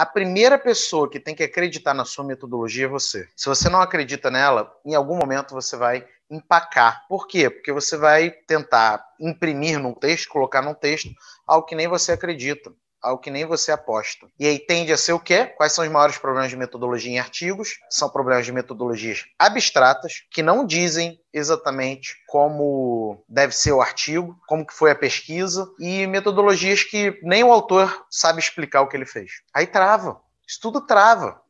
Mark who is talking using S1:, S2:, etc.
S1: a primeira pessoa que tem que acreditar na sua metodologia é você. Se você não acredita nela, em algum momento você vai empacar. Por quê? Porque você vai tentar imprimir num texto, colocar num texto, algo que nem você acredita algo que nem você aposta. E aí tende a ser o quê? Quais são os maiores problemas de metodologia em artigos? São problemas de metodologias abstratas que não dizem exatamente como deve ser o artigo, como que foi a pesquisa e metodologias que nem o autor sabe explicar o que ele fez. Aí trava. Isso tudo trava.